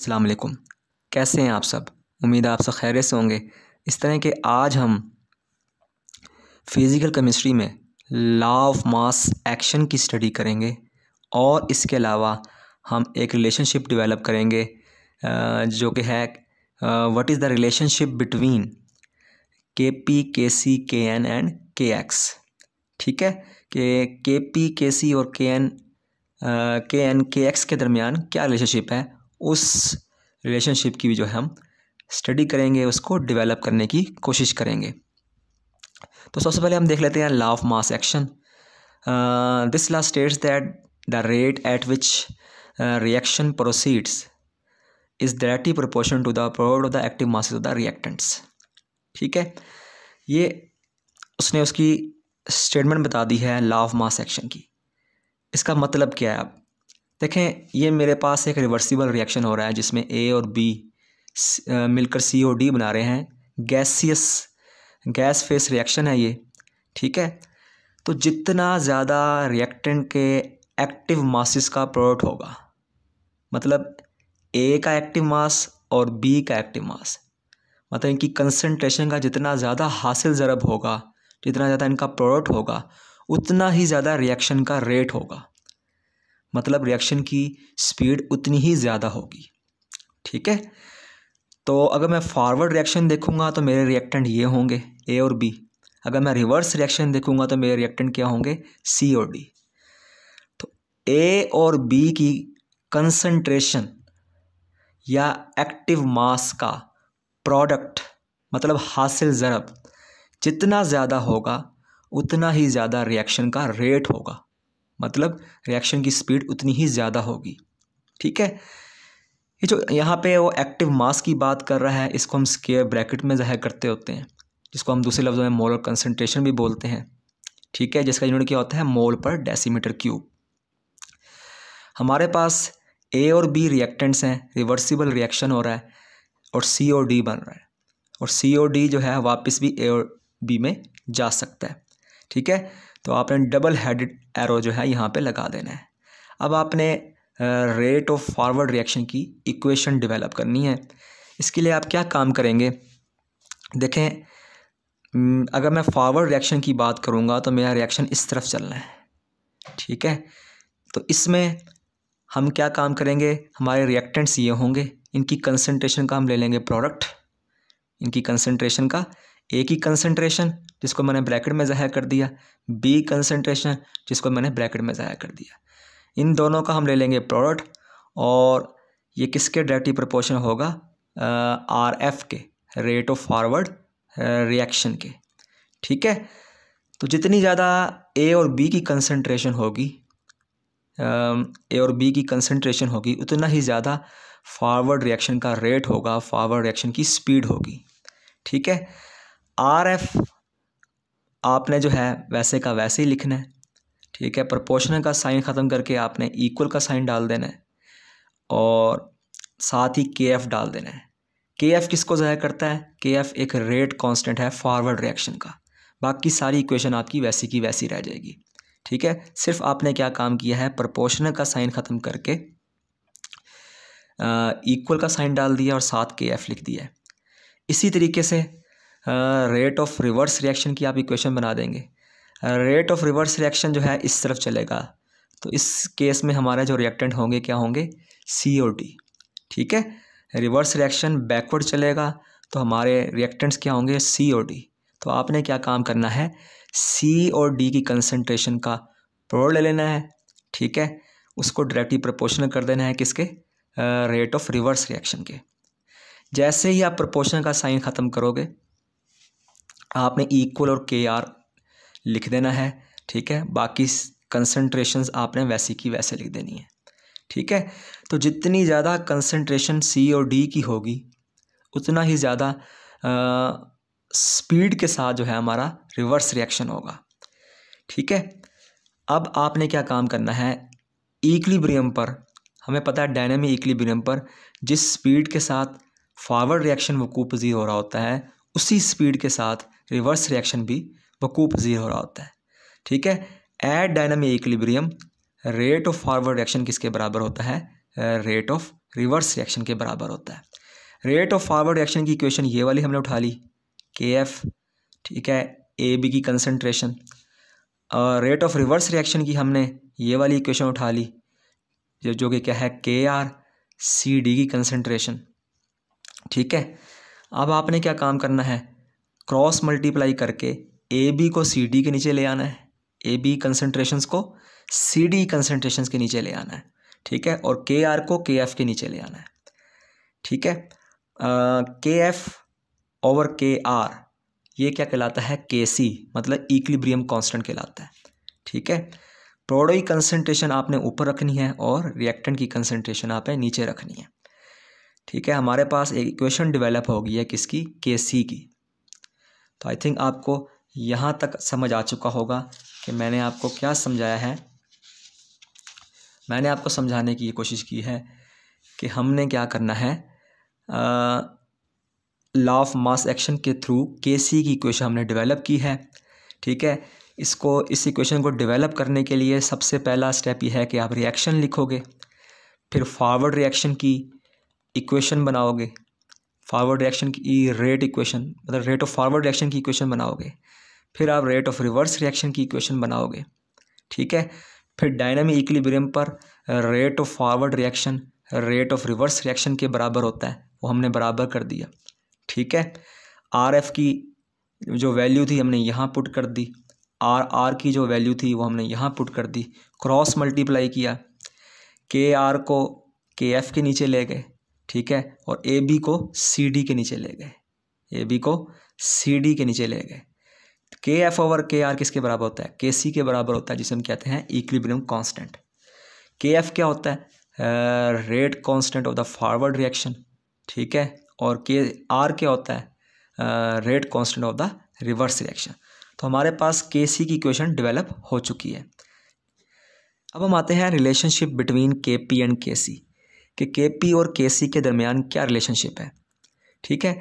अस्सलाम वालेकुम कैसे हैं आप सब उम्मीद आप सब खैर से होंगे इस तरह के आज हम फिज़िकल केमिस्ट्री में लॉ ऑफ मास एक्शन की स्टडी करेंगे और इसके अलावा हम एक रिलेशनशिप डेवलप करेंगे जो कि है what is the relationship between K P K C के एन एंड के एक्स ठीक है कि के पी के सी और के एन के एन के एक्स के दरमियान क्या रिलेशनशिप है उस रिलेशनशिप की भी जो है हम स्टडी करेंगे उसको डेवलप करने की कोशिश करेंगे तो सबसे पहले हम देख लेते हैं law of mass action this law states that the rate at which reaction proceeds is directly proportion to the product of the active masses of the reactants ठीक है ये उसने उसकी स्टेटमेंट बता दी है लॉ ऑफ मास एक्शन की इसका मतलब क्या है अब देखें ये मेरे पास एक रिवर्सिबल रिएक्शन हो रहा है जिसमें ए और बी मिलकर सी ओ डी बना रहे हैं गैसियस गैस फेस रिएक्शन है ये ठीक है तो जितना ज़्यादा रिएक्टेंट के एक्टिव मासिस का प्रोडक्ट होगा मतलब ए का एक्टिव मास और बी का एक्टिव मास मतलब इनकी कंसनट्रेशन का जितना ज़्यादा हासिल ज़रब होगा जितना ज़्यादा इनका प्रोडक्ट होगा उतना ही ज़्यादा रिएक्शन का रेट होगा मतलब रिएक्शन की स्पीड उतनी ही ज़्यादा होगी ठीक है तो अगर मैं फॉरवर्ड रिएक्शन देखूंगा तो मेरे रिएक्टेंट ये होंगे ए और बी अगर मैं रिवर्स रिएक्शन देखूंगा तो मेरे रिएक्टेंट क्या होंगे सी और डी तो ए और बी की कंसंट्रेशन या एक्टिव मास का प्रोडक्ट मतलब हासिल ज़रब जितना ज़्यादा होगा उतना ही ज़्यादा रिएक्शन का रेट होगा मतलब रिएक्शन की स्पीड उतनी ही ज़्यादा होगी ठीक है ये जो यहाँ पे वो एक्टिव मास की बात कर रहा है इसको हम स्केयर ब्रैकेट में ज़ाहिर करते होते हैं जिसको हम दूसरे लफ्ज़ों में और कंसनट्रेशन भी बोलते हैं ठीक है जिसका यूनिट क्या होता है मोल पर डेसीमीटर क्यूब हमारे पास ए और बी रिएक्टेंट्स हैं रिवर्सिबल रिएक्शन हो रहा है और सी और डी बन रहा है और सी और डी जो है वापस भी ए और बी में जा सकता है ठीक है तो आपने डबल हेडेड एरो जो है यहाँ पे लगा देना है अब आपने रेट ऑफ फॉरवर्ड रिएक्शन की इक्वेशन डेवलप करनी है इसके लिए आप क्या काम करेंगे देखें हम्म, अगर मैं फॉरवर्ड रिएक्शन की बात करूँगा तो मेरा रिएक्शन इस तरफ चलना है ठीक है तो इसमें हम क्या काम करेंगे हमारे रिएक्टेंट्स ये होंगे इनकी कंसनट्रेशन का हम ले लेंगे प्रोडक्ट इनकी कंसनट्रेशन का ए की कंसनट्रेशन जिसको मैंने ब्रैकेट में ज़ाया कर दिया बी कंसनट्रेशन जिसको मैंने ब्रैकेट में ज़ाया कर दिया इन दोनों का हम ले लेंगे प्रोडक्ट और ये किसके डायरेक्टली प्रपोर्शन होगा आर एफ के रेट ऑफ फॉरवर्ड रिएक्शन के ठीक है तो जितनी ज़्यादा ए और बी की कंसनट्रेशन होगी ए और बी की कंसनट्रेशन होगी उतना ही ज़्यादा फॉरवर्ड रिएक्शन का रेट होगा फॉरवर्ड रिएक्शन की स्पीड होगी ठीक है आर एफ आपने जो है वैसे का वैसे ही लिखना है ठीक है प्रपोर्शनल का साइन ख़त्म करके आपने इक्वल का साइन डाल देना है और साथ ही के एफ डाल देना है के एफ किसको ज़ाहिर करता है के एफ एक रेट कांस्टेंट है फॉरवर्ड रिएक्शन का बाकी सारी इक्वेशन आपकी वैसी की वैसी रह जाएगी ठीक है सिर्फ आपने क्या काम किया है प्रपोर्शनल का साइन ख़त्म करके इक्वल का साइन डाल दिया और साथ के एफ लिख दिया इसी तरीके से रेट ऑफ रिवर्स रिएक्शन की आप इक्वेशन बना देंगे रेट ऑफ रिवर्स रिएक्शन जो है इस तरफ चलेगा तो इस केस में हमारे जो रिएक्टेंट होंगे क्या होंगे सी ओ डी ठीक है रिवर्स रिएक्शन बैकवर्ड चलेगा तो हमारे रिएक्टेंट्स क्या होंगे सी ओ डी तो आपने क्या काम करना है सी और डी की कंसनट्रेशन का प्रोड ले लेना है ठीक है उसको डायरेक्टली प्रपोर्शनल कर देना है किसके रेट ऑफ रिवर्स रिएक्शन के जैसे ही आप प्रपोर्शनल का साइन ख़त्म करोगे आपने इक्वल और के आर लिख देना है ठीक है बाकी कंसनट्रेशन आपने वैसी की वैसे लिख देनी है ठीक है तो जितनी ज़्यादा कंसनट्रेशन सी और डी की होगी उतना ही ज़्यादा स्पीड के साथ जो है हमारा रिवर्स रिएक्शन होगा ठीक है अब आपने क्या काम करना है इक्लिब्रियम पर हमें पता है डायनेमिक इक्लिब्रियम पर जिस स्पीड के साथ फॉरवर्ड रिएक्शन वकूपजी हो रहा होता है उसी स्पीड के साथ रिवर्स रिएक्शन भी वकूफ़ पजीर हो रहा होता है ठीक है at dynamic equilibrium rate of forward reaction किसके बराबर होता है रेट ऑफ रिवर्स रिएक्शन के बराबर होता है रेट ऑफ फॉरवर्ड रिएक्शन की इक्वेशन ये वाली हमने उठा ली के एफ ठीक है ए बी की कंसनट्रेशन और रेट ऑफ रिवर्स रिएक्शन की हमने ये वाली इक्वेशन उठा ली जो जो कि क्या है के आर सी डी की कंसनट्रेशन ठीक है अब आपने क्या काम करना है क्रॉस मल्टीप्लाई करके ए बी को सी डी के नीचे ले आना है ए बी कंसनट्रेशन को सी डी कंसनट्रेशन के नीचे ले आना है ठीक है और के आर को के एफ के नीचे ले आना है ठीक है के एफ ओवर के आर ये क्या कहलाता है के सी मतलब इक्लिब्रियम कांस्टेंट कहलाता है ठीक है प्रोडोई कंसनट्रेशन आपने ऊपर रखनी है और रिएक्टेंट की कंसनट्रेशन आपने नीचे रखनी है ठीक है हमारे पास एक इक्वेशन डिवेलप हो गई है किसकी के सी की तो आई थिंक आपको यहाँ तक समझ आ चुका होगा कि मैंने आपको क्या समझाया है मैंने आपको समझाने की ये कोशिश की है कि हमने क्या करना है लॉ ऑफ मास एक्शन के थ्रू के सी की इक्वेशन हमने डेवलप की है ठीक है इसको इस इक्वेशन को डेवलप करने के लिए सबसे पहला स्टेप ये है कि आप रिएक्शन लिखोगे फिर फॉरवर्ड रिएक्शन की इक्वेशन बनाओगे फॉरवर्ड रिएक्शन की रेट e इक्वेशन मतलब रेट ऑफ फॉरवर्ड रिएक्शन की इक्वेशन बनाओगे फिर आप रेट ऑफ रिवर्स रिएक्शन की इक्वेशन बनाओगे ठीक है फिर डायनामिक इक्विलिब्रियम पर rate of forward reaction rate of reverse reaction के बराबर होता है वो हमने बराबर कर दिया ठीक है आर एफ की जो वैल्यू थी हमने यहाँ पुट कर दी आर आर की जो वैल्यू थी वो हमने यहाँ पुट कर दी क्रॉस मल्टीप्लाई किया के आर को के एफ के नीचे ले गए ठीक है और ए बी को सी डी के नीचे ले गए ए बी को सी डी के नीचे ले गए के एफ ओवर के आर किसके बराबर होता है के सी के बराबर होता है जिसे हम कहते हैं इक्विलिब्रियम कांस्टेंट के एफ क्या होता है rate constant of the forward reaction ठीक है और के आर क्या होता है rate constant of the reverse reaction तो हमारे पास के सी की इक्वेशन डिवेलप हो चुकी है अब हम आते हैं relationship between K P and K C कि के पी और के सी के दरमियान क्या रिलेशनशिप है ठीक है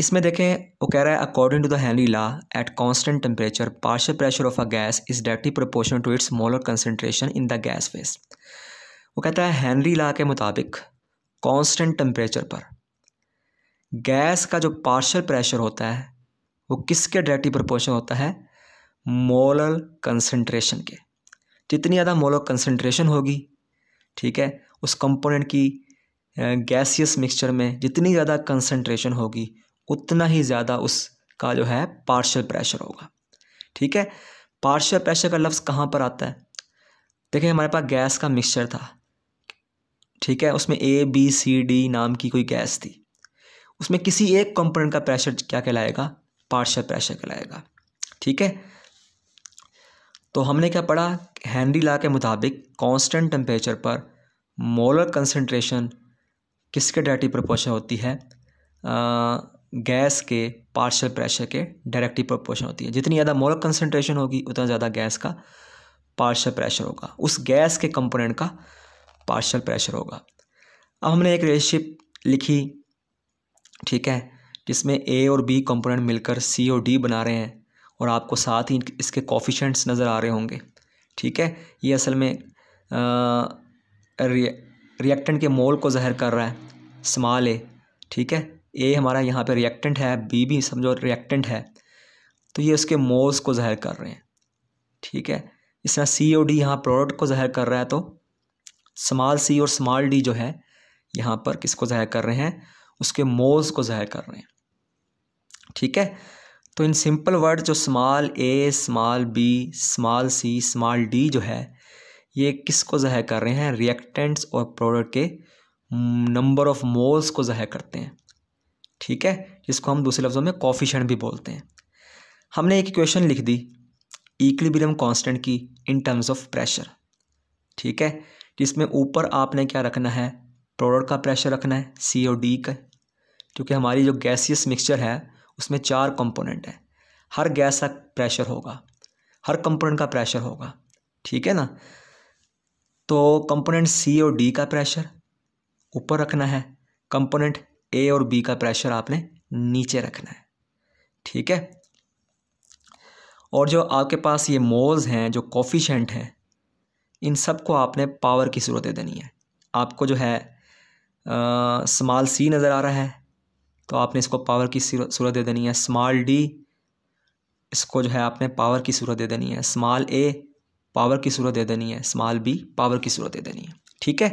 इसमें देखें वो कह रहा है according to the Henry law at constant temperature partial pressure of a gas is directly proportional to its molar concentration in the gas phase वो कहता है हैनरी लॉ के मुताबिक कांस्टेंट टेम्परेचर पर गैस का जो पार्शियल प्रेशर होता है वो किसके डायरेक्टली प्रोपोर्शनल होता है मोलर कंसनट्रेशन के जितनी ज़्यादा मोलर कंसनट्रेशन होगी ठीक है उस कंपोनेंट की गैसियस मिक्सचर में जितनी ज़्यादा कंसनट्रेशन होगी उतना ही ज़्यादा उसका जो है पार्शल प्रेशर होगा ठीक है पार्शल प्रेशर का लफ्ज़ कहाँ पर आता है देखिए हमारे पास गैस का मिक्सचर था ठीक है उसमें ए बी सी डी नाम की कोई गैस थी उसमें किसी एक कंपोनेंट का प्रेशर क्या कहलाएगा पार्शल प्रेशर कहलाएगा ठीक है तो हमने क्या पढ़ा हैंनरी ला के मुताबिक कांस्टेंट टेम्परेचर पर मोलर कंसनट्रेशन किसके डायरेक्टिव प्रपोशन होती है गैस के पार्शल प्रेशर के डायरेक्टिव प्रपोशन होती है जितनी ज़्यादा मोलर कंसनट्रेशन होगी उतना ज़्यादा गैस का पार्शल प्रेशर होगा उस गैस के कंपोनेंट का पार्शल प्रेशर होगा अब हमने एक रिलेशनशिप लिखी ठीक है जिसमें ए और बी कंपोनेंट मिलकर सी और डी बना रहे हैं और आपको साथ ही इसके कॉफिशेंट्स नज़र आ रहे होंगे ठीक है ये असल में आ, रिएक्टेंट के मोल को ज़हर कर रहा है स्मॉल ए ठीक है ए हमारा यहाँ पे रिएक्टेंट है बी भी समझो रिएक्टेंट है तो ये उसके मोल्स को ज़हर कर रहे हैं ठीक है इस तरह सी और डी यहाँ प्रोडक्ट को ज़हर कर रहा है तो स्मॉल सी और स्मॉल डी जो है यहाँ पर किसको ज़ाहिर कर रहे हैं उसके मोल्स को जहर कर रहे हैं ठीक है तो इन सिंपल वर्ड जो small A small B small C small D जो है ये किसको ज़ाहिर कर रहे हैं रिएक्टेंट्स और प्रोडक्ट के नंबर ऑफ मोल्स को ज़ाहिर करते हैं ठीक है जिसको हम दूसरे लफ्ज़ों में कॉफिशन भी बोलते हैं हमने एक इक्वेशन लिख दी इक्लिब्रियम कांस्टेंट की इन टर्म्स ऑफ प्रेशर ठीक है जिसमें ऊपर आपने क्या रखना है प्रोडक्ट का प्रेशर रखना है सी और डी का क्योंकि हमारी जो गैसियस मिक्सचर है उसमें चार कंपोनेंट है हर गैस का प्रेशर होगा हर कंपोनेंट का प्रेशर होगा ठीक है ना तो कंपोनेंट सी और डी का प्रेशर ऊपर रखना है कंपोनेंट ए और बी का प्रेशर आपने नीचे रखना है ठीक है और जो आपके पास ये मोल्स हैं जो कॉफिशेंट हैं इन सब को आपने पावर की सूरत दे देनी है आपको जो है स्मॉल सी नज़र आ रहा है तो आपने इसको पावर की सूरत दे देनी है स्मॉल डी इसको जो है आपने पावर की सूरत दे देनी है स्मॉल ए पावर की सूरत दे देनी है स्मॉल बी पावर की सूरत दे देनी है ठीक है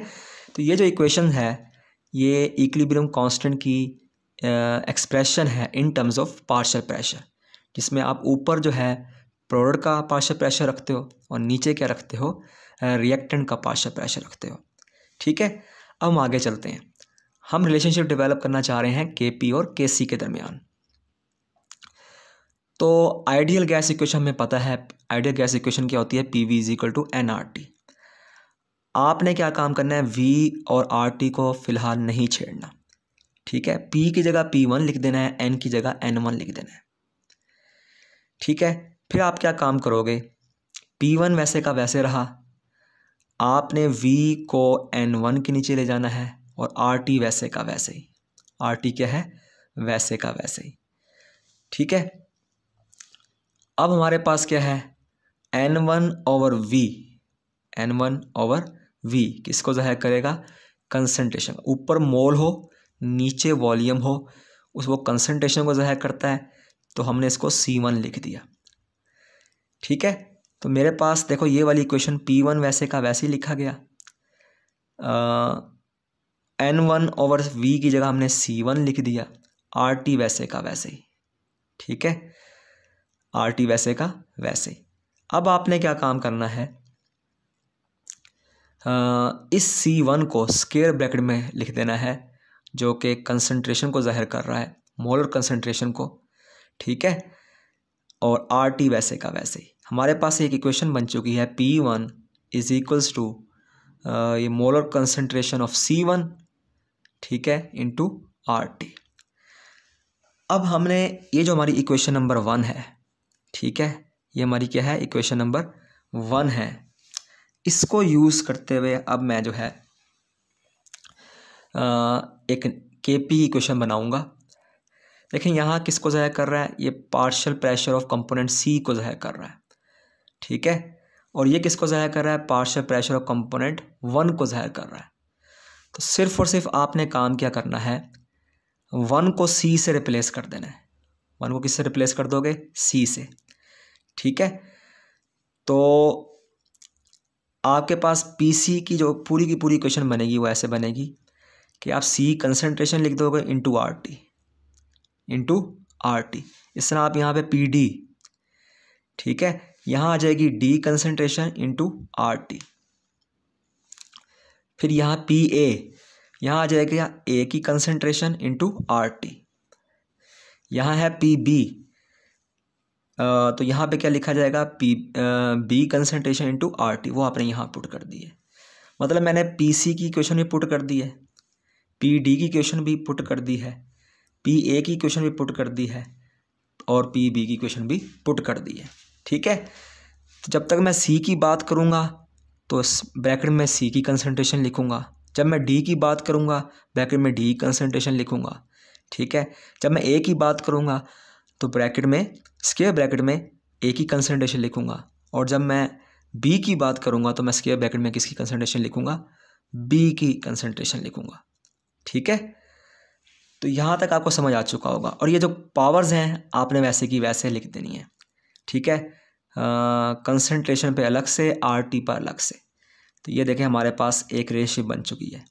तो ये जो इक्वेशन है ये इक्लिब्रियम कांस्टेंट की एक्सप्रेशन है in terms of partial pressure जिसमें आप ऊपर जो है प्रोडक्ट का पार्शल प्रेशर रखते हो और नीचे क्या रखते हो रिएक्टेंट का पार्शल प्रेशर रखते हो ठीक है अब हम आगे चलते हैं हम रिलेशनशिप डेवलप करना चाह रहे हैं के पी और के सी के दरमियान तो आइडियल गैस इक्वेशन हमें पता है आइडियल गैस इक्वेशन क्या होती है P V is equal to N R T आपने क्या काम करना है वी और आर टी को फिलहाल नहीं छेड़ना ठीक है पी की जगह पी वन लिख देना है एन की जगह एन वन लिख देना है ठीक है फिर आप क्या काम करोगे पी वन वैसे का वैसे रहा आपने वी को एन वन के नीचे ले जाना है और आर टी वैसे का वैसे ही आर टी क्या है वैसे का वैसे ही ठीक है अब हमारे पास क्या है N one over V N one over V किसको जाहिर करेगा कंसनट्रेशन ऊपर मोल हो नीचे वॉल्यूम हो उस वो कंसनट्रेशन को जाहिर करता है तो हमने इसको सी वन लिख दिया ठीक है तो मेरे पास देखो ये वाली इक्वेशन पी वन वैसे का वैसे ही लिखा गया एन वन ओवर वी की जगह हमने सी वन लिख दिया आर टी वैसे का वैसे ही ठीक है आर टी वैसे का वैसे ही अब आपने क्या काम करना है इस सी वन को स्केयर ब्रैकेट में लिख देना है जो कि कंसंट्रेशन को ज़ाहिर कर रहा है मोलर कंसंट्रेशन को ठीक है और आर टी वैसे का वैसे ही हमारे पास एक इक्वेशन बन चुकी है P one is equals to ये molar concentration of C one ठीक है टू आर टी अब हमने ये जो हमारी इक्वेशन नंबर वन है ठीक है ये हमारी क्या है इक्वेशन नंबर वन है इसको यूज़ करते हुए अब मैं जो है एक के पी इक्वेशन बनाऊँगा देखें यहाँ किसको ज़ाहिर कर रहा है ये partial pressure of component C को ज़ाहिर कर रहा है ठीक है और ये किसको ज़ाहिर कर रहा है partial pressure of component one को ज़ाहिर कर रहा है तो सिर्फ़ और सिर्फ आपने काम क्या करना है वन को सी से रिप्लेस कर देना है वन को किससे रिप्लेस कर दोगे सी से ठीक है तो आपके पास पीसी की जो पूरी की पूरी क्वेश्चन बनेगी वो ऐसे बनेगी कि आप सी कंसनट्रेशन लिख दोगे to R T into R T इस तरह आप यहाँ पे पी डी ठीक है यहाँ आ जाएगी D concentration to R T फिर यहाँ पी ए यहाँ आ जाएगा ए की कंसनट्रेशन टू आर टी यहाँ है पी बी तो यहाँ पे क्या लिखा जाएगा P B concentration into R T वो आपने यहाँ पुट कर दी है मतलब मैंने पी सी की क्वेश्चन भी पुट कर दी है पी डी की क्वेश्चन भी पुट कर दी है पी ए की क्वेश्चन भी पुट कर दी है और पी बी की क्वेश्चन भी पुट कर दी है ठीक है तो जब तक मैं सी की बात करूँगा तो ब्रैकेट में सी की कंसनट्रेशन लिखूँगा जब मैं डी की बात करूँगा ब्रैकेट में डी कंसनट्रेशन लिखूँगा ठीक है जब मैं ए की बात करूँगा तो ब्रैकेट में स्केयर ब्रैकेट में ए की कंसनट्रेशन लिखूँगा और जब मैं बी की बात करूँगा तो मैं स्केयर ब्रैकेट में किसकी कंसनट्रेशन लिखूँगा बी की कंसनट्रेशन लिखूँगा ठीक है तो यहाँ तक आपको समझ आ चुका होगा और ये जो पावर्स हैं आपने वैसे की वैसे लिख देनी है ठीक है कंसनट्रेशन पे अलग से आर टी पर अलग से तो ये देखें हमारे पास एक रेशियो बन चुकी है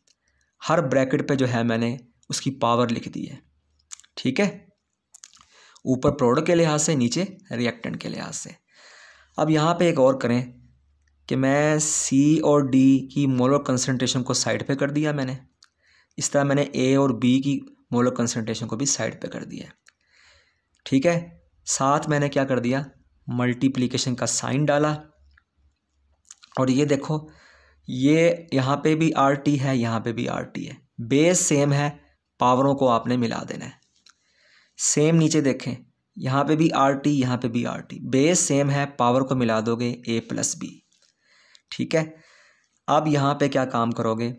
हर ब्रैकेट पे जो है मैंने उसकी पावर लिख दी है ठीक है ऊपर प्रोडक्ट के लिहाज से नीचे रिएक्टेंट के लिहाज से अब यहाँ पे एक और करें कि मैं सी और डी की मोलर कंसनट्रेशन को साइड पे कर दिया मैंने इस तरह मैंने ए और बी की मोलर कंसनट्रेशन को भी साइड पे कर दिया ठीक है साथ मैंने क्या कर दिया मल्टीप्लीकेशन का साइन डाला और ये देखो ये यहाँ पे भी आर टी है यहाँ पे भी आर टी है बेस सेम है पावरों को आपने मिला देना है सेम नीचे देखें यहाँ पे भी आर टी यहाँ पर भी आर टी बेस सेम है पावर को मिला दोगे ए प्लस बी ठीक है अब यहाँ पे क्या काम करोगे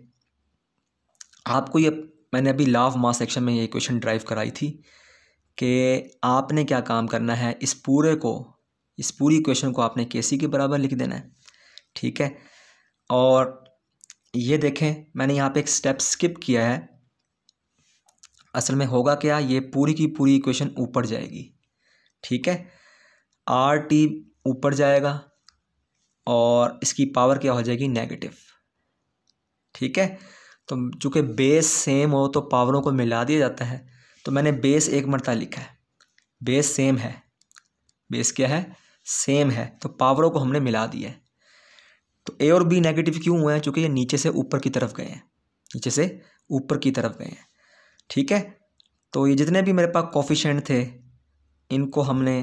आपको ये मैंने अभी लाफ मास सेक्शन में ये इक्वेशन ड्राइव कराई थी कि आपने क्या काम करना है इस पूरे को इस पूरी इक्वेशन को आपने के सी के बराबर लिख देना है ठीक है और ये देखें मैंने यहाँ पे एक स्टेप स्किप किया है असल में होगा क्या ये पूरी की पूरी इक्वेशन ऊपर जाएगी ठीक है आर टी ऊपर जाएगा और इसकी पावर क्या हो जाएगी नेगेटिव ठीक है तो चूँकि बेस सेम हो तो पावरों को मिला दिया जाता है तो मैंने बेस एक मरता लिखा है बेस सेम है बेस क्या है सेम है तो पावरों को हमने मिला दिया है तो ए और बी नेगेटिव क्यों हुए हैं चूँकि ये नीचे से ऊपर की तरफ गए हैं नीचे से ऊपर की तरफ गए हैं ठीक है तो ये जितने भी मेरे पास कॉफिशेंट थे इनको हमने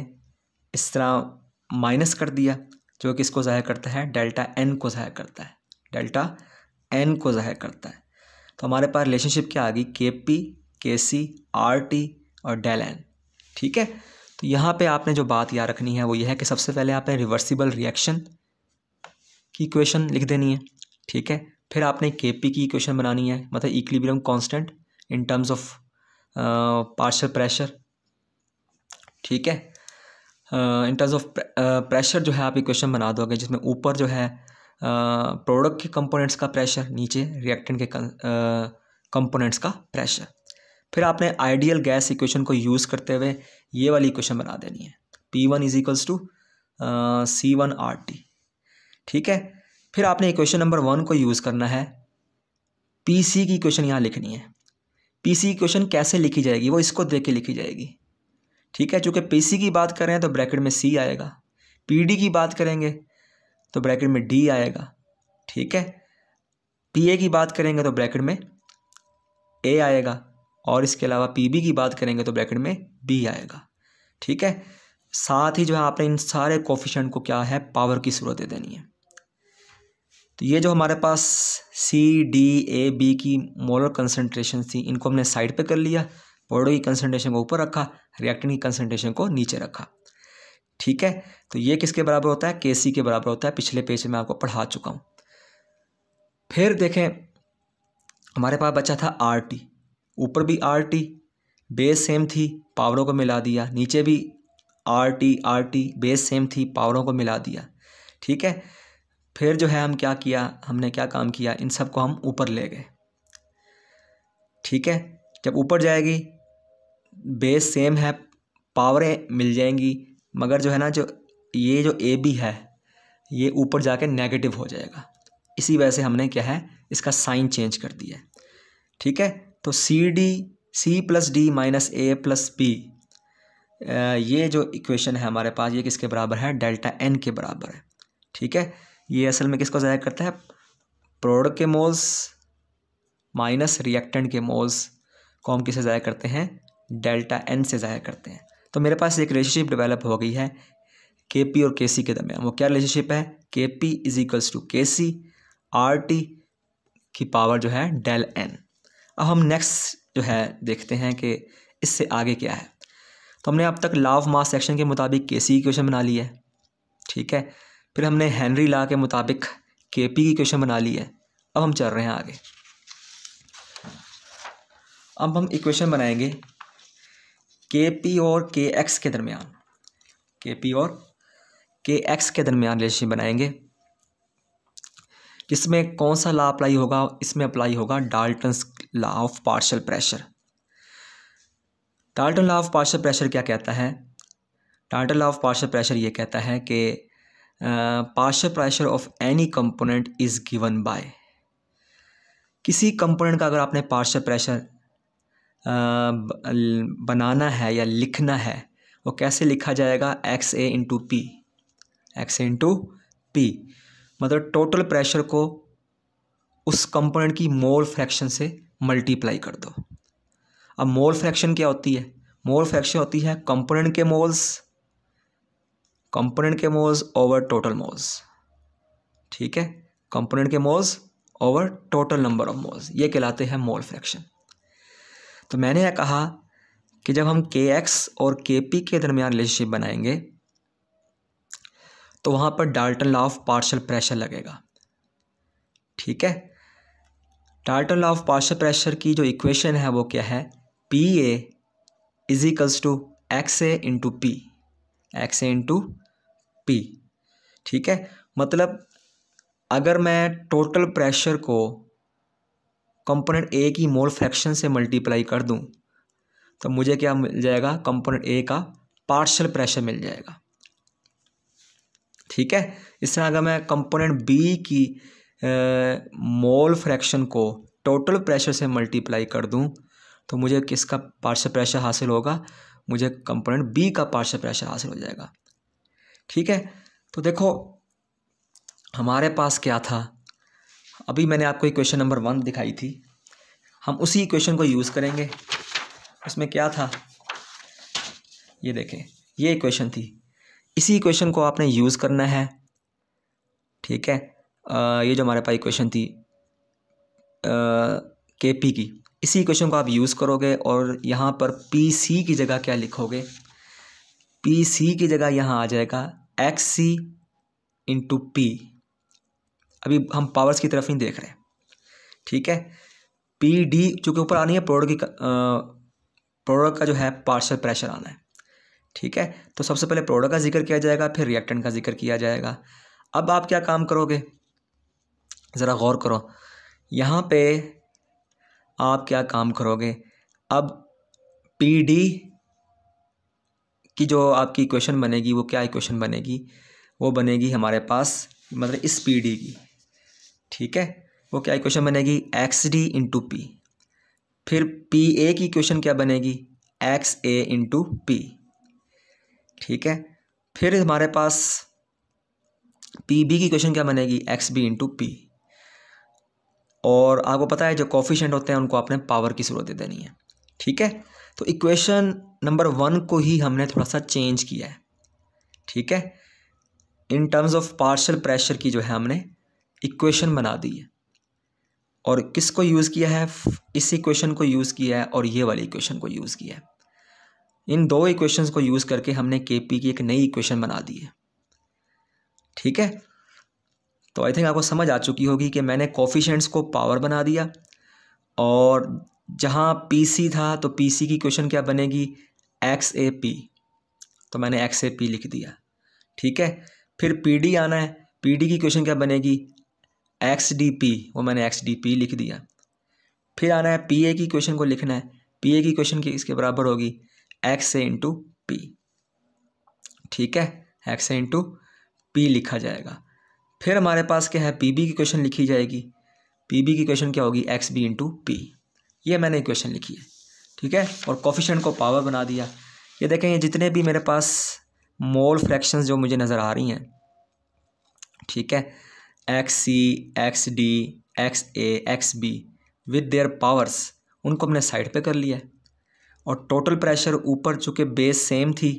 इस तरह माइनस कर दिया जो कि इसको ज़ाहिर करता है डेल्टा एन को ज़ाहिर करता है डेल्टा एन को ज़ाहिर करता है तो हमारे पास रिलेशनशिप क्या आ गई के P K C R T और डेल एन ठीक है तो यहाँ पे आपने जो बात याद रखनी है वो ये है कि सबसे पहले आपने रिवर्सिबल रिएक्शन की इक्वेशन लिख देनी है ठीक है फिर आपने के पी की इक्वेशन बनानी है मतलब equilibrium constant in terms of partial pressure ठीक है इन टर्म्स ऑफ प्रेशर जो है आप इक्वेशन बना दोगे जिसमें ऊपर जो है प्रोडक्ट uh, के कंपोनेंट्स का प्रेशर नीचे रिएक्टेंट के कंपोनेंट्स uh, का प्रेशर फिर आपने आइडियल गैस इक्वेशन को यूज़ करते हुए ये वाली इक्वेशन बना देनी है P one is equals to C one R T ठीक है फिर आपने इक्वेशन नंबर वन को यूज़ करना है पी सी की इक्वेशन यहाँ लिखनी है पीसी की क्वेश्चन कैसे लिखी जाएगी वो इसको देख के लिखी जाएगी ठीक है चूँकि पीसी की बात करें तो ब्रैकेट में सी आएगा पीडी की बात करेंगे तो ब्रैकेट में डी आएगा ठीक है पीए की बात करेंगे तो ब्रैकेट में ए आएगा और इसके अलावा पीबी की बात करेंगे तो ब्रैकेट में बी आएगा ठीक है साथ ही जो है आपने इन सारे कोफिशेंट को क्या है पावर की सूरत दे देनी है तो ये जो हमारे पास सी डी ए बी की मोलर कंसनट्रेशन थी इनको हमने साइड पे कर लिया बोर्डो की कंसनट्रेशन को ऊपर रखा रिएक्टिंग की कंसनट्रेशन को नीचे रखा ठीक है तो ये किसके बराबर होता है के सी के बराबर होता है पिछले पेज में आपको पढ़ा चुका हूँ फिर देखें हमारे पास बचा था आर टी ऊपर भी आर टी बेस सेम थी पावरों को मिला दिया नीचे भी R T R T base same थी पावरों को मिला दिया ठीक है फिर जो है हम क्या किया हमने क्या काम किया इन सब को हम ऊपर ले गए ठीक है जब ऊपर जाएगी बेस सेम है पावरें मिल जाएंगी मगर जो है ना जो ये जो ए बी है ये ऊपर जाके नेगेटिव हो जाएगा इसी वजह से हमने क्या है इसका साइन चेंज कर दिया ठीक है तो C D C plus D minus A plus B ये जो इक्वेशन है हमारे पास ये किसके बराबर है डेल्टा एन के बराबर है ठीक है ये असल में किसको ज़ाहिर करता है प्रोडक्ट के मोल्स माइनस रिएक्टेंट के मोल्स को हम किसे ज़ाहिर करते हैं डेल्टा एन से ज़ाहिर करते हैं तो मेरे पास एक रिलेशनशिप डेवलप हो गई है के पी और के सी के दरमियान वो क्या रिलेशनशिप है के P is equals to K C R T की पावर जो है डेल एन अब हम नेक्स्ट जो है देखते हैं कि इससे आगे क्या है तो हमने अब तक लाव मास सेक्शन के मुताबिक के सी इक्वेशन बना ली है ठीक है फिर हमने हैंनरी ला के मुताबिक के पी की क्वेश्चन बना ली है अब हम चल रहे हैं आगे अब हम इक्वेशन बनाएंगे के पी और के एक्स के दरमियान के पी और के एक्स के दरमियान रिलेशन बनाएंगे जिसमें कौन सा ला अप्लाई होगा इसमें अप्लाई होगा Dalton law of partial pressure Dalton law of partial pressure क्या कहता है Dalton law of partial pressure ये कहता है कि partial pressure of any component is given by किसी कंपोनेंट का अगर आपने पार्शल uh, प्रेशर बनाना है या लिखना है वो कैसे लिखा जाएगा X A into P X A into P मतलब टोटल प्रेशर को उस कंपोनेंट की मोल फ्रैक्शन से मल्टीप्लाई कर दो अब मोल फ्रैक्शन क्या होती है मोल फ्रैक्शन होती है कंपोनेंट के मोल्स कंपोनेंट के मोल्स ओवर टोटल मोल्स ठीक है कंपोनेंट के moles over total number of moles ये कहलाते हैं मोल फ्रैक्शन तो मैंने यह कहा कि जब हम के एक्स और के पी के दरमियान रिलेशनशिप बनाएंगे तो वहाँ पर Dalton law of partial pressure लगेगा ठीक है Dalton law of partial pressure की जो इक्वेशन है वो क्या है P A is equals to X A into P X A into P ठीक है मतलब अगर मैं टोटल प्रेशर को कंपोनेंट ए की मोल फ्रैक्शन से मल्टीप्लाई कर दूं तो मुझे क्या मिल जाएगा कंपोनेंट ए का पार्शल प्रेशर मिल जाएगा ठीक है इस तरह अगर मैं कंपोनेंट बी की मोल फ्रैक्शन को टोटल प्रेशर से मल्टीप्लाई कर दूं तो मुझे किसका पार्शल प्रेशर हासिल होगा मुझे कंपोनेंट बी का पार्शल प्रेशर हासिल हो जाएगा ठीक है तो देखो हमारे पास क्या था अभी मैंने आपको इक्वेशन नंबर वन दिखाई थी हम उसी इक्वेशन को यूज़ करेंगे उसमें क्या था ये देखें ये इक्वेशन थी इसी इक्वेशन को आपने यूज़ करना है ठीक है आ, ये जो हमारे पास इक्वेशन थी के पी की इसी इक्वेशन को आप यूज़ करोगे और यहाँ पर पी सी की जगह क्या लिखोगे पी सी की जगह यहाँ आ जाएगा एक्स सी इंटू पी अभी हम पावर्स की तरफ ही देख रहे हैं ठीक है पी डी चूँकि ऊपर आनी है प्रोडक्ट की प्रोडक्ट का जो है पार्शल प्रेशर आना है ठीक है तो सबसे पहले प्रोडक्ट का जिक्र किया जाएगा फिर रिएक्टेंट का जिक्र किया जाएगा अब आप क्या काम करोगे ज़रा गौर करो यहाँ पे आप क्या काम करोगे अब पी डी की जो आपकी इक्वेशन बनेगी वो क्या इक्वेशन बनेगी वो बनेगी हमारे पास मतलब इस पी डी की ठीक है वो क्या इक्वेशन बनेगी एक्स डी इंटू पी फिर पी ए की इक्वेशन क्या बनेगी एक्स ए इंटू पी ठीक है फिर हमारे पास पी बी की इक्वेशन क्या बनेगी एक्स बी इंटू पी और आपको पता है जो कॉफिशेंट होते हैं उनको आपने पावर की ज़रूरत दे देनी है ठीक है तो इक्वेशन नंबर वन को ही हमने थोड़ा सा चेंज किया है ठीक है in terms of partial pressure की जो है हमने इक्वेशन बना दी है और किसको यूज़ किया है इस इक्वेशन को यूज़ किया है और ये वाली इक्वेशन को यूज़ किया है इन दो इक्वेशंस को यूज़ करके हमने के पी की एक नई इक्वेशन बना दी है ठीक है तो आई थिंक आपको समझ आ चुकी होगी कि मैंने कॉफिशेंट्स को पावर बना दिया और जहाँ पी था तो पी की क्वेश्चन क्या बनेगी एक्स ए पी तो मैंने एक्स ए पी लिख दिया ठीक है फिर पी आना है पी की क्वेश्चन क्या बनेगी एक्स डी पी वो मैंने एक्स डी पी लिख दिया फिर आना है पी ए की क्वेश्चन को लिखना है पी ए की क्वेश्चन की इसके बराबर होगी एक्स ए इंटू पी ठीक है एक्स ए इंटू पी लिखा जाएगा फिर हमारे पास क्या है पी बी की क्वेश्चन लिखी जाएगी पी बी की क्वेश्चन क्या होगी एक्स बी इंटू पी ये मैंने इक्वेशन लिखी है ठीक है और कॉफिशेंट को पावर बना दिया ये देखें ये जितने भी मेरे पास मोल फ्रैक्शन जो मुझे नज़र आ रही हैं ठीक है X C X D X A X B with their powers उनको हमने साइड पे कर लिया और टोटल प्रेशर ऊपर चूँकि बेस सेम थी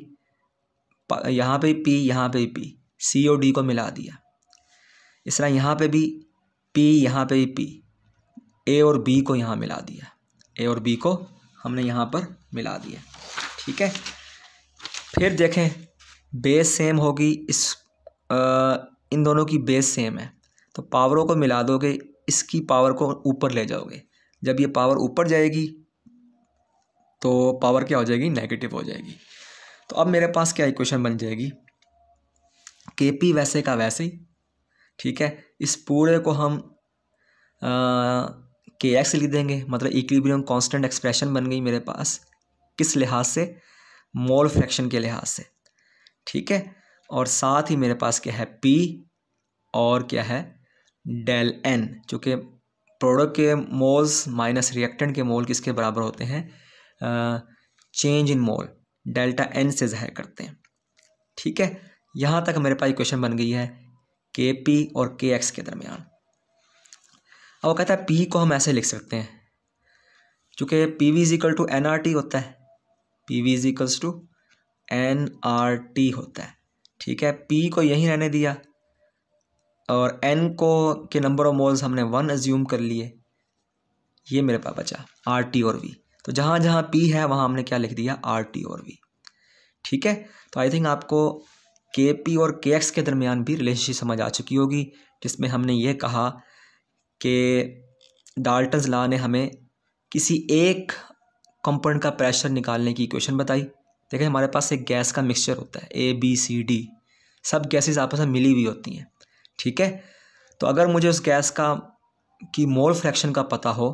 यहाँ पे पी यहाँ पे पी सी ओ डी को मिला दिया इस तरह यहाँ पे भी पी यहाँ पे भी पी ए और बी को यहाँ मिला दिया ए और बी को हमने यहाँ पर मिला दिया ठीक है फिर देखें बेस सेम होगी इस आ, इन दोनों की बेस सेम है तो पावरों को मिला दोगे इसकी पावर को ऊपर ले जाओगे जब ये पावर ऊपर जाएगी तो पावर क्या हो जाएगी नेगेटिव हो जाएगी तो अब मेरे पास क्या इक्वेशन बन जाएगी के पी वैसे का वैसे ही ठीक है इस पूरे को हम आ, के एक्स लिख देंगे मतलब इक्विलिब्रियम कांस्टेंट एक्सप्रेशन बन गई मेरे पास किस लिहाज से मोल फ्रैक्शन के लिहाज से ठीक है और साथ ही मेरे पास क्या है पी और क्या है डेल एन चूँकि प्रोडक्ट के मोल्स माइनस रिएक्टेंट के मोल किसके बराबर होते हैं change in mole delta N से ज़ाहिर करते हैं ठीक है यहाँ तक मेरे पास इक्वेशन बन गई है के पी और के एक्स के दरमियान अब वो कहता है पी को हम ऐसे लिख सकते हैं चूँकि P V is equal to N R T होता है P V is equals to N R T होता है ठीक है पी को यहीं रहने दिया और एन को के नंबर ऑफ मोल्स हमने वन एज्यूम कर लिए ये मेरे पास बचा आर टी और वी तो जहाँ जहाँ पी है वहाँ हमने क्या लिख दिया आर टी और वी ठीक है तो आई थिंक आपको के पी और के एक्स के दरमियान भी रिलेशनशिप समझ आ चुकी होगी जिसमें हमने ये कहा कि डाल्टन ला ने हमें किसी एक कंपोनेंट का प्रेशर निकालने की इक्वेशन बताई देखें हमारे पास एक गैस का मिक्सचर होता है ए बी सी डी सब गैसेस आपस में मिली हुई होती हैं ठीक है तो अगर मुझे उस गैस का की मोल फ्रैक्शन का पता हो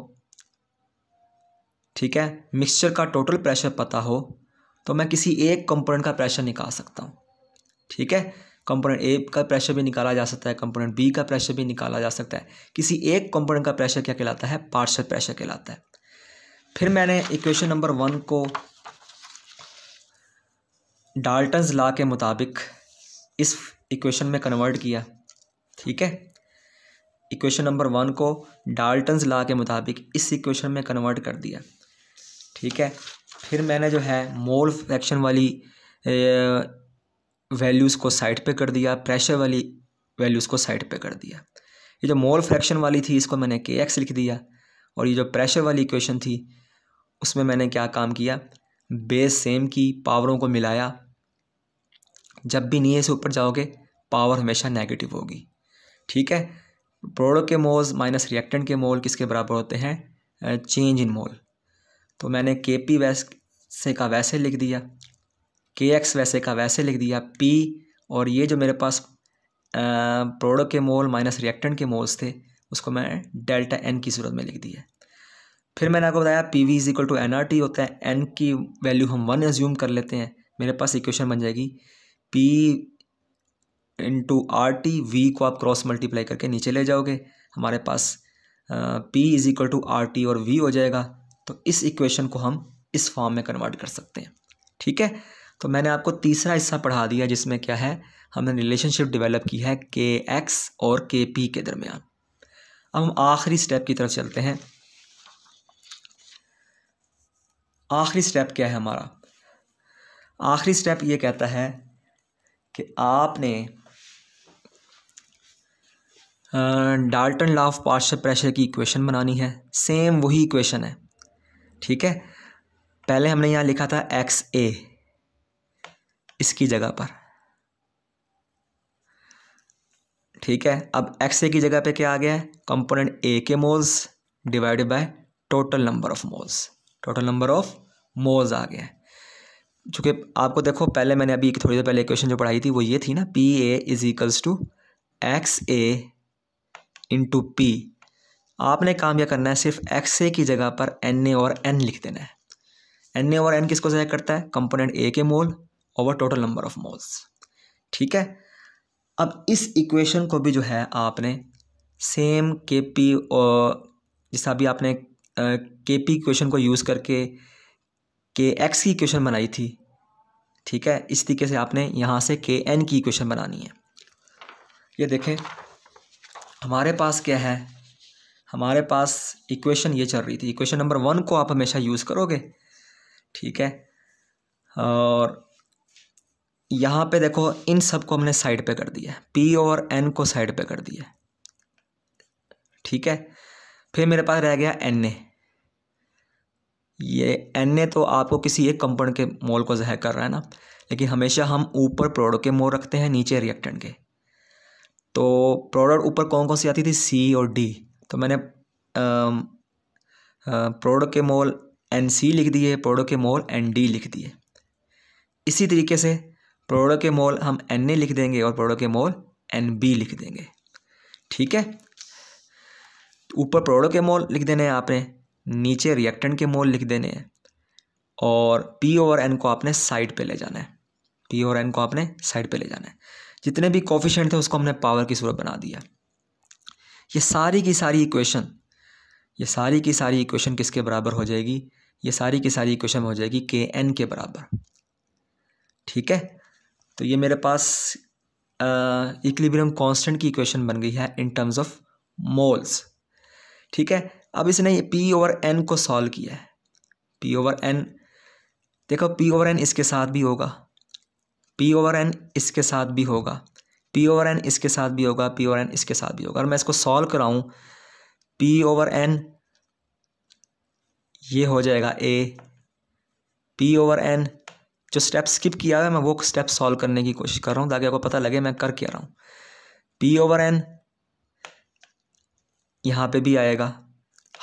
ठीक है मिक्सचर का टोटल प्रेशर पता हो तो मैं किसी एक कंपोनेंट का प्रेशर निकाल सकता हूँ ठीक है कंपोनेंट ए का प्रेशर भी निकाला जा सकता है कंपोनेंट बी का प्रेशर भी निकाला जा सकता है किसी एक कंपोनेंट का प्रेशर क्या कहलाता है पार्शल प्रेशर कहलाता है फिर मैंने इक्वेशन नंबर वन को डाल्टन्स लॉ के मुताबिक इस इक्वेशन में कन्वर्ट किया ठीक है इक्वेशन नंबर वन को डाल्टन्स लॉ के मुताबिक इस इक्वेशन में कन्वर्ट कर दिया ठीक है फिर मैंने जो है मोल फ्रैक्शन वाली वैल्यूज़ को साइड पे कर दिया प्रेशर वाली वैल्यूज़ को साइड पे कर दिया ये जो मोल फ्रैक्शन वाली थी इसको मैंने के एक्स लिख दिया और ये जो प्रेशर वाली इक्वेशन थी उसमें मैंने क्या काम किया बेस सेम की पावरों को मिलाया जब भी नीए से ऊपर जाओगे पावर हमेशा नेगेटिव होगी ठीक है प्रोडक्ट के मोल्स माइनस रिएक्टेंट के मोल किसके बराबर होते हैं चेंज इन मोल तो मैंने के पी वैस से का वैसे लिख दिया के एक्स वैसे का वैसे लिख दिया पी और ये जो मेरे पास प्रोडक्ट के मोल माइनस रिएक्टेंट के मोल्स थे उसको मैं डेल्टा एन की सूरत में लिख दिया फिर मैंने आपको बताया P V is equal to N R T होता है एन की वैल्यू हम वन एज्यूम कर लेते हैं मेरे पास इक्वेशन बन जाएगी P into R T V को आप क्रॉस मल्टीप्लाई करके नीचे ले जाओगे हमारे पास P is equal to R T और वी हो जाएगा तो इस इक्वेशन को हम इस फॉर्म में कन्वर्ट कर सकते हैं ठीक है तो मैंने आपको तीसरा हिस्सा पढ़ा दिया जिसमें क्या है हमने रिलेशनशिप डेवलप की है के एक्स और के पी के दरमियान अब हम आखिरी स्टेप की तरफ चलते हैं आखिरी स्टेप क्या है हमारा आखिरी स्टेप ये कहता है कि आपने Dalton law of partial pressure की इक्वेशन बनानी है सेम वही इक्वेशन है ठीक है पहले हमने यहाँ लिखा था एक्स ए इसकी जगह पर ठीक है अब एक्स ए की जगह पे क्या आ गया है कंपोनेंट ए के moles divided by total number of moles total number of moles आ गया है चूँकि आपको देखो पहले मैंने अभी थोड़ी देर पहले क्वेश्चन जो पढ़ाई थी वो ये थी ना P A is equals to X A into P आपने काम यह करना है सिर्फ एक्स ए की जगह पर एन ए और एन लिख देना है एन ए और एन किसको जाया करता है कंपोनेंट ए के mole over total number of moles ठीक है अब इस इक्वेशन को भी जो है आपने सेम के पी और जैसा अभी आपने के पी इक्वेशन को यूज़ करके के एक्स की इक्वेशन बनाई थी ठीक है इस तरीके से आपने यहाँ से के एन की इक्वेशन बनानी है ये देखें हमारे पास क्या है हमारे पास इक्वेशन ये चल रही थी इक्वेशन नंबर वन को आप हमेशा यूज़ करोगे ठीक है और यहाँ पे देखो इन सब को हमने साइड पे कर दिया है पी और एन को साइड पे कर दिया है ठीक है फिर मेरे पास रह गया एन ए ये एन ए तो आपको किसी एक कंपाउंड के मोल को जहर कर रहा है ना लेकिन हमेशा हम ऊपर प्रोडक्ट के मोल रखते हैं नीचे रिएक्टेंट के तो प्रोडक्ट ऊपर कौन कौन सी आती थी सी और डी तो मैंने प्रोडक्ट के मोल एन सी लिख दिए प्रोडक्ट के मोल एन डी लिख दिए इसी तरीके से प्रोडक्ट के मोल हम एन ए लिख देंगे और प्रोडक्ट के मोल एन बी लिख देंगे ठीक है तो ऊपर प्रोडक्ट के मोल लिख देने हैं आपने नीचे रिएक्टेंट के मोल लिख देने हैं और पी और एन को आपने साइड पे ले जाना है पी और एन को आपने साइड पे ले जाना है जितने भी कॉफिशेंट थे उसको हमने पावर की सूरत बना दिया ये सारी की सारी इक्वेशन ये सारी की सारी इक्वेशन किसके बराबर हो जाएगी ये सारी की सारी इक्वेशन हो जाएगी के एन के बराबर ठीक है तो ये मेरे पास इक्लिब्रियम कांस्टेंट की इक्वेशन बन गई है इन टर्म्स ऑफ मोल्स ठीक है अब इसने पी ओवर एन को सॉल्व किया है पी ओवर एन देखो पी ओवर एन इसके साथ भी होगा पी ओवर एन इसके साथ भी होगा पी ओवर एन इसके साथ भी होगा पी ओवर एन इसके साथ भी होगा अगर मैं इसको सॉल्व कराऊं पी ओवर एन ये हो जाएगा ए पी ओवर एन जो स्टेप स्किप किया हुआ है मैं वो स्टेप सॉल्व करने की कोशिश कर रहा हूँ ताकि आपको पता लगे मैं कर क्या रहा हूँ पी ओवर एन यहाँ पे भी आएगा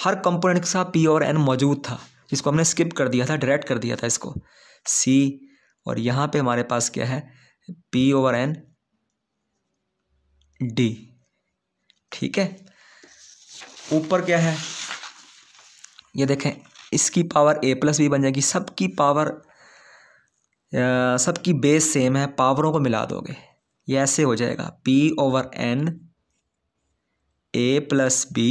हर कंपोनेंट के साथ पी ओवर एन मौजूद था जिसको हमने स्किप कर दिया था डायरेक्ट कर दिया था इसको सी और यहाँ पे हमारे पास क्या है पी ओवर एन डी ठीक है ऊपर क्या है ये देखें इसकी पावर ए प्लस भी बन जाएगी सबकी पावर सबकी बेस सेम है पावरों को मिला दोगे ये ऐसे हो जाएगा P over N A plus B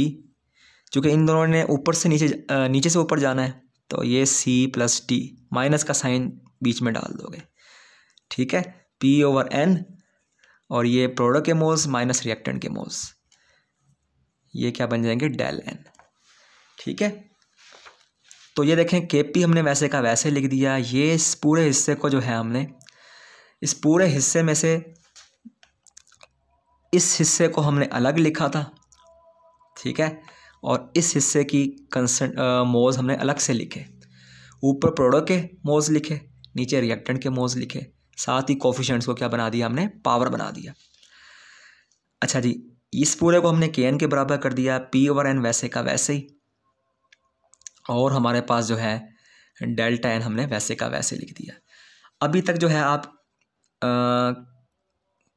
चूँकि इन दोनों ने ऊपर से नीचे नीचे से ऊपर जाना है तो ये सी प्लस डी माइनस का साइन बीच में डाल दोगे ठीक है पी ओवर एन और ये प्रोडक्ट के मोल्स माइनस रिएक्टेंट के मोल्स ये क्या बन जाएंगे डेल एन ठीक है तो ये देखें के पी हमने वैसे का वैसे लिख दिया ये इस पूरे हिस्से को जो है हमने इस पूरे हिस्से में से इस हिस्से को हमने अलग लिखा था ठीक है और इस हिस्से की कंसन मोज हमने अलग से लिखे ऊपर प्रोडक्ट के मोज लिखे नीचे रिएक्टेंट के मोज लिखे साथ ही कोफिशेंट्स को क्या बना दिया हमने पावर बना दिया अच्छा जी इस पूरे को हमने के एन के बराबर कर दिया पी ओवर एन वैसे का वैसे ही और हमारे पास जो है डेल्टा एन हमने वैसे का वैसे लिख दिया अभी तक जो है आप आ,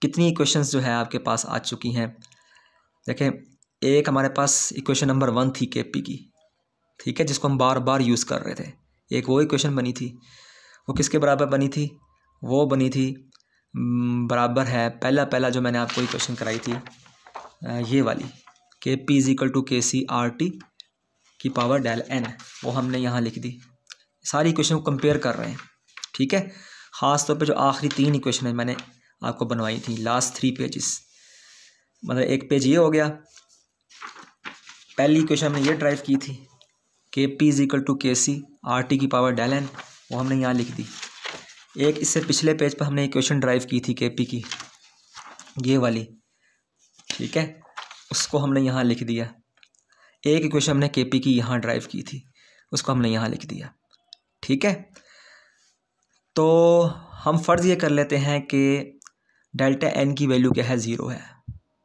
कितनी इक्वेशंस जो है आपके पास आ चुकी हैं देखें एक हमारे पास इक्वेशन नंबर वन थी के पी की ठीक है जिसको हम बार बार यूज़ कर रहे थे एक वो इक्वेशन बनी थी वो किसके बराबर बनी थी वो बनी थी बराबर है पहला पहला जो मैंने आपको इक्वेशन कराई थी ये वाली के P is equal to K C R T की पावर डेल एन है वो हमने यहाँ लिख दी सारी इक्वेशन को कंपेयर कर रहे हैं ठीक है ख़ास तौर पे जो आखिरी तीन इक्वेशन है मैंने आपको बनवाई थी लास्ट थ्री पेजेस मतलब एक पेज ये हो गया पहली इक्वेशन हमने ये ड्राइव की थी के P is equal to K C R T की पावर डेल एन वो हमने यहाँ लिख दी एक इससे पिछले पेज पर हमने इक्वेशन ड्राइव की थी के पी की ये वाली ठीक है उसको हमने यहाँ लिख दिया एक इक्वेशन हमने के पी की यहाँ ड्राइव की थी उसको हमने यहाँ लिख दिया ठीक है तो हम फ़र्ज़ ये कर लेते हैं कि डेल्टा एन की वैल्यू क्या है ज़ीरो है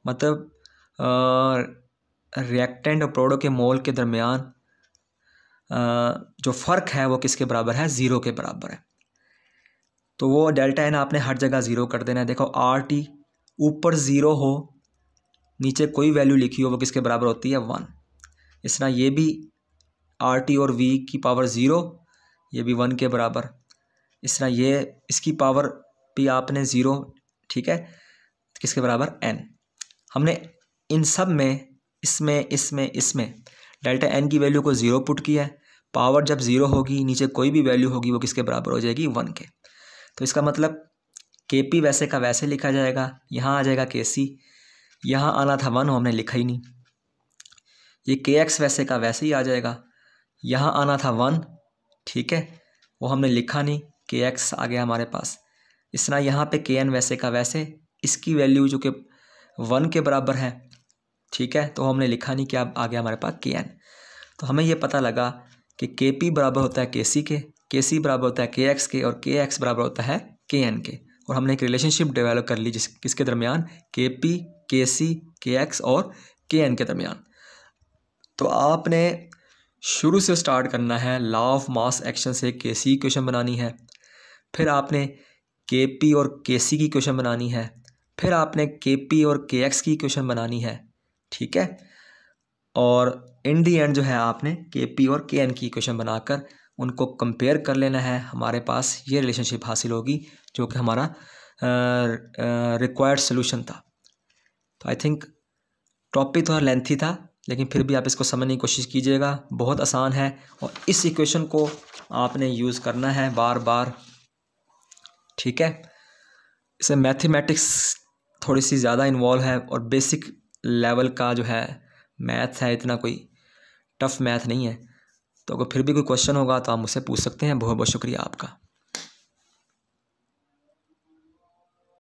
मतलब रिएक्टेंट और प्रोडक्ट के मोल के दरमियान जो फ़र्क है वो किसके बराबर है ज़ीरो के बराबर है तो वो डेल्टा एन आपने हर जगह ज़ीरो कर देना है देखो आर टी ऊपर ज़ीरो हो नीचे कोई वैल्यू लिखी हो वो किसके बराबर होती है वन इस तरह ये भी आर टी और वी की पावर ज़ीरो ये भी वन के बराबर इस तरह ये इसकी पावर भी आपने ज़ीरो ठीक है किसके बराबर एन हमने इन सब में इसमें इसमें इसमें डेल्टा एन की वैल्यू को ज़ीरो पुट किया है पावर जब ज़ीरो होगी नीचे कोई भी वैल्यू होगी वो किसके बराबर हो जाएगी वन के तो इसका मतलब के पी वैसे का वैसे लिखा जाएगा यहाँ आ जाएगा के सी यहाँ आना था वन हमने लिखा ही नहीं ये के एक्स वैसे का वैसे ही आ जाएगा यहाँ आना था वन ठीक है वो हमने लिखा नहीं के एक्स आ गया हमारे पास इस तरह यहाँ पे के एन वैसे का वैसे इसकी वैल्यू जो कि वन के बराबर है ठीक है तो हमने लिखा नहीं क्या आ गया हमारे पास के एन तो हमें ये पता लगा कि के पी बराबर होता है के सी के के सी बराबर होता है के एक्स के और के एक्स बराबर होता है के एन के और हमने एक रिलेशनशिप डेवलप कर ली जिस किसके दरमियान के पी के सी के एक्स और के एन के दरमियान तो आपने शुरू से स्टार्ट करना है लॉ ऑफ मास एक्शन से के सी क्वेश्चन बनानी है फिर आपने के पी और के सी की क्वेश्चन बनानी है फिर आपने के पी और के एक्स की क्वेश्चन बनानी है ठीक है और इन दी एंड जो है आपने के पी और के एन की क्वेश्चन बनाकर उनको कंपेयर कर लेना है हमारे पास ये रिलेशनशिप हासिल होगी जो कि हमारा रिक्वायर्ड सोल्यूशन था तो आई थिंक टॉपिक थोड़ा लेंथी था लेकिन फिर भी आप इसको समझने की कोशिश कीजिएगा बहुत आसान है और इस इक्वेशन को आपने यूज़ करना है बार बार ठीक है इसे मैथमेटिक्स थोड़ी सी ज़्यादा इन्वॉल्व है और बेसिक लेवल का जो है मैथ है इतना कोई टफ़ मैथ नहीं है तो अगर फिर भी कोई क्वेश्चन होगा तो आप मुझसे पूछ सकते हैं बहुत बहुत शुक्रिया आपका